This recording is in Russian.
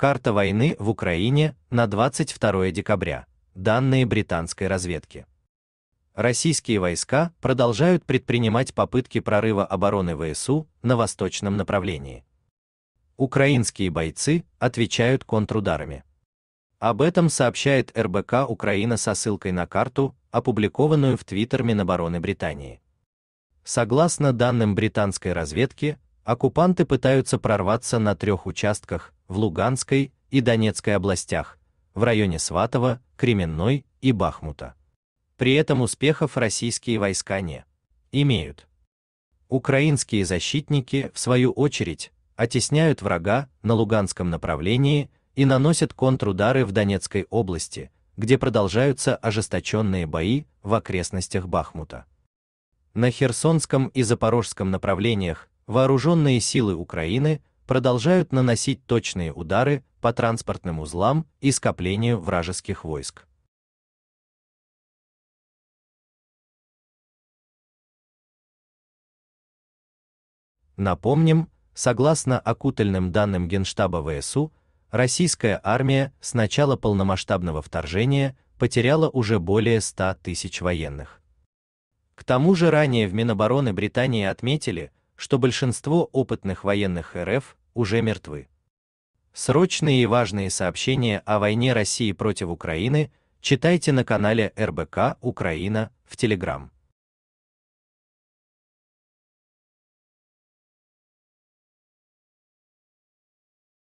Карта войны в Украине на 22 декабря. Данные британской разведки. Российские войска продолжают предпринимать попытки прорыва обороны ВСУ на восточном направлении. Украинские бойцы отвечают контрударами. Об этом сообщает РБК Украина со ссылкой на карту, опубликованную в Твиттер Минобороны Британии. Согласно данным британской разведки, оккупанты пытаются прорваться на трех участках в Луганской и Донецкой областях, в районе Сватова, Кременной и Бахмута. При этом успехов российские войска не имеют. Украинские защитники, в свою очередь, оттесняют врага на луганском направлении и наносят контрудары в Донецкой области, где продолжаются ожесточенные бои в окрестностях Бахмута. На Херсонском и Запорожском направлениях вооруженные силы Украины продолжают наносить точные удары по транспортным узлам и скоплению вражеских войск. Напомним, согласно окутальным данным Генштаба ВСУ, российская армия с начала полномасштабного вторжения потеряла уже более 100 тысяч военных. К тому же ранее в Минобороны Британии отметили, что большинство опытных военных РФ уже мертвы. Срочные и важные сообщения о войне России против Украины читайте на канале РБК Украина в Телеграм.